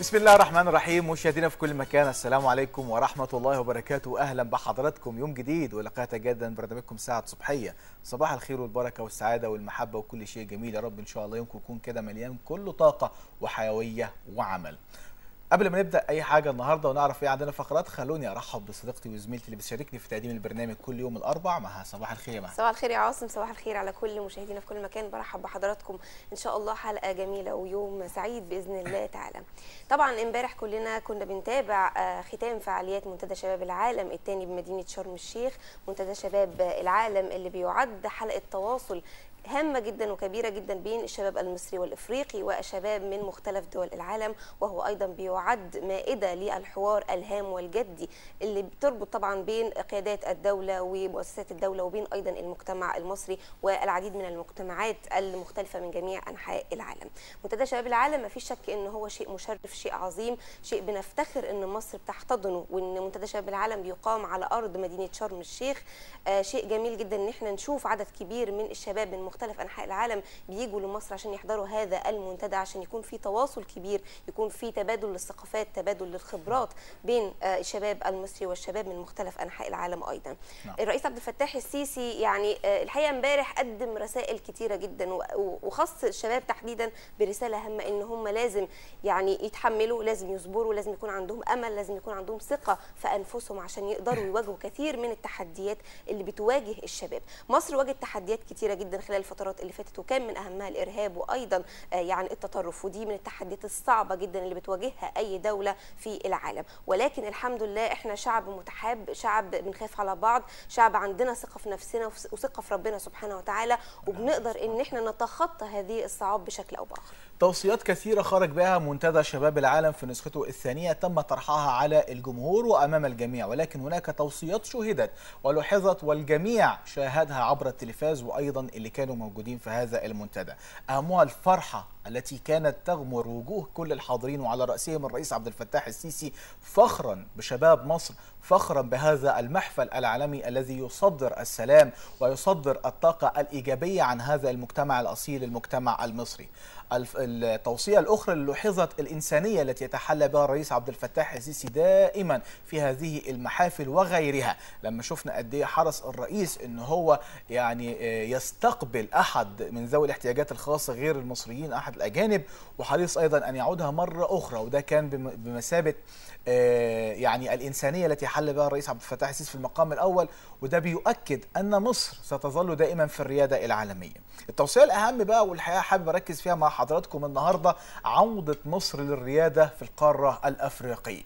بسم الله الرحمن الرحيم مشاهدينا في كل مكان السلام عليكم ورحمة الله وبركاته أهلا بحضراتكم يوم جديد ولقاء جدا برنامجكم ساعة صبحية صباح الخير والبركة والسعادة والمحبة وكل شيء جميل يا رب إن شاء الله يومكم يكون كده مليان كل طاقة وحيوية وعمل قبل ما نبدا اي حاجه النهارده ونعرف ايه عندنا فقرات خلوني ارحب بصديقتي وزميلتي اللي بتشاركني في تقديم البرنامج كل يوم الاربع معها صباح الخير يا مها صباح الخير يا عاصم صباح الخير على كل مشاهدينا في كل مكان برحب بحضراتكم ان شاء الله حلقه جميله ويوم سعيد باذن الله تعالى طبعا امبارح كلنا كنا بنتابع آه، ختام فعاليات منتدى شباب العالم الثاني بمدينه شرم الشيخ منتدى شباب العالم اللي بيعد حلقه تواصل هامة جدا وكبيرة جدا بين الشباب المصري والإفريقي وشباب من مختلف دول العالم وهو أيضا بيعد مائدة للحوار الهام والجدي اللي بتربط طبعا بين قيادات الدولة ومؤسسات الدولة وبين أيضا المجتمع المصري والعديد من المجتمعات المختلفة من جميع أنحاء العالم منتدى شباب العالم ما فيش شك أن هو شيء مشرف شيء عظيم شيء بنفتخر أن مصر بتحتضنه وأن منتدى شباب العالم بيقام على أرض مدينة شرم الشيخ آه شيء جميل جدا أن احنا نشوف عدد كبير من الشباب من مختلف انحاء العالم بيجوا لمصر عشان يحضروا هذا المنتدى عشان يكون في تواصل كبير يكون في تبادل للثقافات تبادل للخبرات بين آه، الشباب المصري والشباب من مختلف انحاء العالم ايضا نعم. الرئيس عبد الفتاح السيسي يعني آه، الحقيقه امبارح قدم رسائل كثيره جدا وخص الشباب تحديدا برساله هامه ان هم لازم يعني يتحملوا لازم يصبروا لازم يكون عندهم امل لازم يكون عندهم ثقه في انفسهم عشان يقدروا يواجهوا كثير من التحديات اللي بتواجه الشباب مصر واجهت تحديات كثيره جدا خلال خلال الفترات اللي فاتت وكان من اهمها الارهاب وايضا آه، يعني التطرف ودي من التحديات الصعبه جدا اللي بتواجهها اي دوله في العالم ولكن الحمد لله احنا شعب متحاب شعب بنخاف على بعض شعب عندنا ثقه في نفسنا وثقه في ربنا سبحانه وتعالى وبنقدر ان احنا نتخطى هذه الصعاب بشكل او باخر توصيات كثيره خرج بها منتدى شباب العالم في نسخته الثانيه تم طرحها على الجمهور وامام الجميع ولكن هناك توصيات شهدت ولوحظت والجميع شاهدها عبر التلفاز وايضا اللي كانوا كانوا موجودين في هذا المنتدى أهمها الفرحة التي كانت تغمر وجوه كل الحاضرين وعلى رأسهم الرئيس عبد الفتاح السيسي فخرا بشباب مصر فخرا بهذا المحفل العالمي الذي يصدر السلام ويصدر الطاقة الإيجابية عن هذا المجتمع الأصيل المجتمع المصري التوصية الأخرى اللي لاحظت الإنسانية التي يتحلى بها الرئيس عبد الفتاح السيسي دائما في هذه المحافل وغيرها لما شفنا قد ايه حرص الرئيس ان هو يعني آه، يستقبل احد من ذوي الاحتياجات الخاصه غير المصريين احد الاجانب وحريص ايضا ان يعودها مره اخرى وده كان بمثابه آه، يعني الانسانيه التي حل بها الرئيس عبد الفتاح السيسي في المقام الاول وده بيؤكد ان مصر ستظل دائما في الرياده العالميه. التوصيه الاهم بقى والحقيقه حابب اركز فيها مع حضراتكم النهارده عوده مصر للرياده في القاره الافريقيه.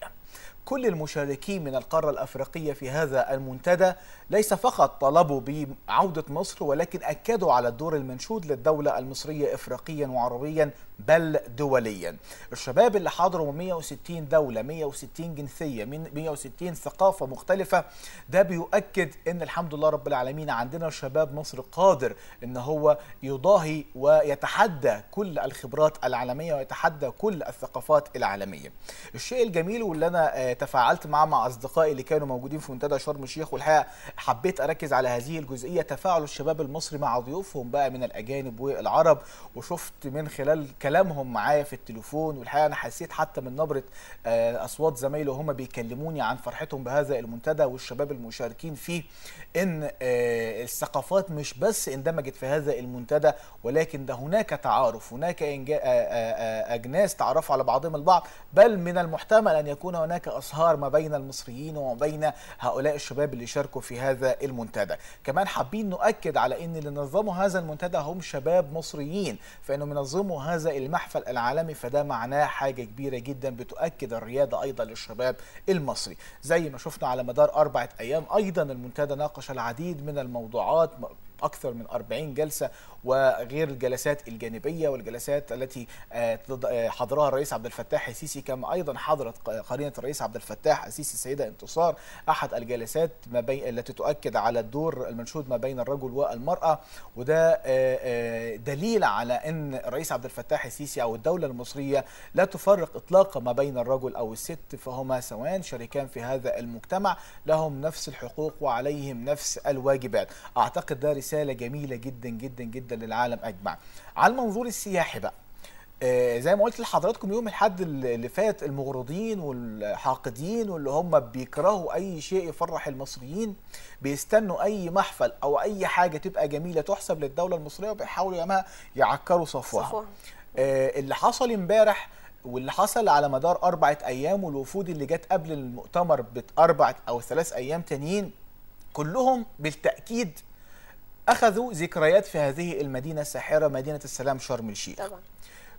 كل المشاركين من القارة الأفريقية في هذا المنتدى ليس فقط طلبوا بعودة مصر ولكن أكدوا على الدور المنشود للدولة المصرية إفريقيا وعربيا بل دوليا الشباب اللي حضروا 160 دولة 160 جنسية من 160 ثقافة مختلفة ده بيؤكد أن الحمد لله رب العالمين عندنا شباب مصر قادر أن هو يضاهي ويتحدى كل الخبرات العالمية ويتحدى كل الثقافات العالمية الشيء الجميل واللي أنا آه، تفاعلت معاه مع اصدقائي اللي كانوا موجودين في منتدى شرم الشيخ والحقيقه حبيت اركز على هذه الجزئيه تفاعل الشباب المصري مع ضيوفهم بقى من الاجانب والعرب وشفت من خلال كلامهم معايا في التليفون والحقيقه انا حسيت حتى من نبره آه، اصوات زمايله وهم بيكلموني عن فرحتهم بهذا المنتدى والشباب المشاركين فيه ان آه، الثقافات مش بس اندمجت في هذا المنتدى ولكن ده هناك تعارف هناك اجناس تعرفوا على بعضهم البعض بل من المحتمل ان يكون هناك هناك اصهار ما بين المصريين وما بين هؤلاء الشباب اللي شاركوا في هذا المنتدى كمان حابين نؤكد على أن اللي نظموا هذا المنتدى هم شباب مصريين فإنهم ينظموا هذا المحفل العالمي فده معناه حاجة كبيرة جدا بتؤكد الريادة أيضا للشباب المصري زي ما شفنا على مدار أربعة أيام أيضا المنتدى ناقش العديد من الموضوعات أكثر من 40 جلسة وغير الجلسات الجانبية والجلسات التي آه، آه، حضرها الرئيس عبد الفتاح السيسي كما أيضا حضرت قرينة الرئيس عبد الفتاح السيسي السيدة انتصار أحد الجلسات ما بين التي تؤكد على الدور المنشود ما بين الرجل والمرأة وده آه، دليل على أن الرئيس عبد الفتاح السيسي أو الدولة المصرية لا تفرق إطلاقا ما بين الرجل أو الست فهما سواء شريكان في هذا المجتمع لهم نفس الحقوق وعليهم نفس الواجبات أعتقد ده رسالة رساله جميله جدا جدا جدا للعالم اجمع على المنظور السياحي بقى آه، زي ما قلت لحضراتكم يوم الحد اللي فات المغرضين والحاقدين واللي هم بيكرهوا اي شيء يفرح المصريين بيستنوا اي محفل او اي حاجه تبقى جميله تحسب للدوله المصريه وبيحاولوا ياما يعكروا صفوها آه، اللي حصل امبارح واللي حصل على مدار أربعة أيام والوفود اللي جت قبل المؤتمر بأربعة أو ثلاث أيام تانيين كلهم بالتأكيد اخذوا ذكريات في هذه المدينه الساحره مدينه السلام شرم الشيخ طبعا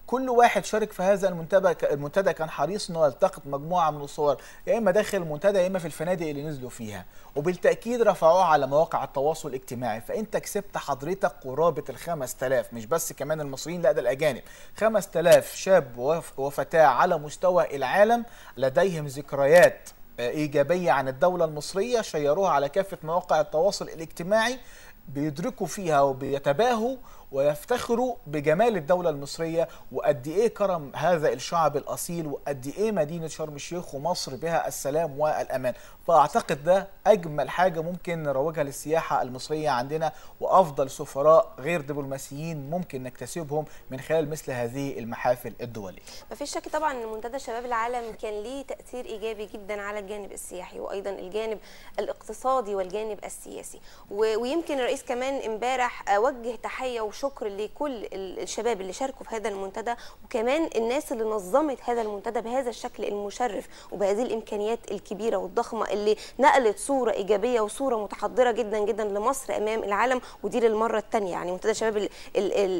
كل واحد شارك في هذا المنتدى المنتدى كان حريص انه يلتقط مجموعه من الصور يا اما داخل المنتدى يا اما في الفنادق اللي نزلوا فيها وبالتاكيد رفعوه على مواقع التواصل الاجتماعي فانت كسبت حضرتك قرابه ال 5000 مش بس كمان المصريين لا ده الاجانب 5000 شاب وفتاه على مستوى العالم لديهم ذكريات ايجابيه عن الدوله المصريه شيروها على كافه مواقع التواصل الاجتماعي بيدركوا فيها وبيتباهوا ويفتخروا بجمال الدولة المصرية وقد إيه كرم هذا الشعب الأصيل وقد إيه مدينة شرم الشيخ ومصر بها السلام والأمان فأعتقد ده أجمل حاجة ممكن نروجها للسياحة المصرية عندنا وأفضل سفراء غير دبلوماسيين ممكن نكتسبهم من خلال مثل هذه المحافل الدولية مفيش شك طبعا أن منتدى شباب العالم كان ليه تأثير إيجابي جدا على الجانب السياحي وأيضا الجانب الاقتصادي والجانب السياسي ويمكن الرئيس كمان امبارح وجه تحية والشكر لكل الشباب اللي شاركوا في هذا المنتدى وكمان الناس اللي نظمت هذا المنتدى بهذا الشكل المشرف وبهذه الامكانيات الكبيره والضخمه اللي نقلت صوره ايجابيه وصوره متحضره جدا جدا لمصر امام العالم ودي للمره الثانيه يعني منتدى شباب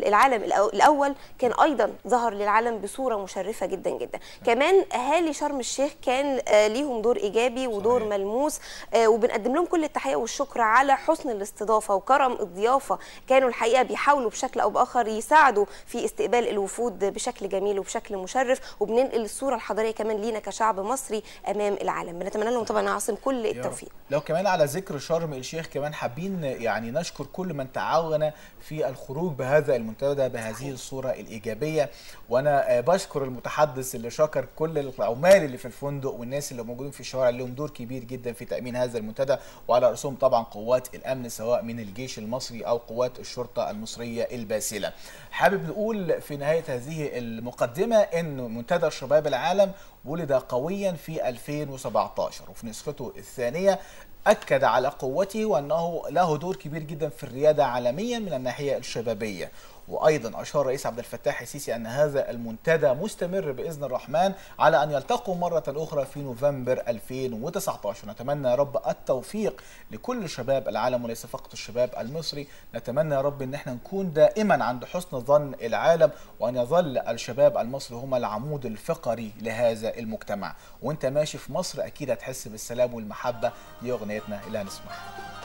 العالم الاول كان ايضا ظهر للعالم بصوره مشرفه جدا جدا كمان اهالي شرم الشيخ كان آه، ليهم دور ايجابي ودور صحيح. ملموس آه، وبنقدم لهم كل التحيه والشكر على حسن الاستضافه وكرم الضيافه كانوا الحقيقه بيحاولوا يحاولوا بشكل او باخر يساعدوا في استقبال الوفود بشكل جميل وبشكل مشرف وبننقل الصوره الحضاريه كمان لينا كشعب مصري امام العالم بنتمنى لهم طبعا يا عاصم كل التوفيق لو كمان على ذكر شرم الشيخ كمان حابين يعني نشكر كل من تعاون في الخروج بهذا المنتدى بهذه الصوره الايجابيه وانا بشكر المتحدث اللي شكر كل العمال اللي في الفندق والناس اللي موجودين في الشوارع لهم دور كبير جدا في تامين هذا المنتدى وعلى راسهم طبعا قوات الامن سواء من الجيش المصري او قوات الشرطه المصريه الرياضيه الباسله. حابب نقول في نهايه هذه المقدمه ان منتدى شباب العالم ولد قويا في 2017 وفي نسخته الثانيه أكد على قوته وأنه له دور كبير جدا في الريادة عالميا من الناحية الشبابية وايضا اشار الرئيس عبد الفتاح السيسي ان هذا المنتدى مستمر باذن الرحمن على ان يلتقوا مره اخرى في نوفمبر 2019 نتمنى يا رب التوفيق لكل شباب العالم وليس فقط الشباب المصري نتمنى يا رب ان احنا نكون دائما عند حسن ظن العالم وان يظل الشباب المصري هم العمود الفقري لهذا المجتمع وانت ماشي في مصر اكيد هتحس بالسلام والمحبه دي اغنيتنا اللي هنسمعها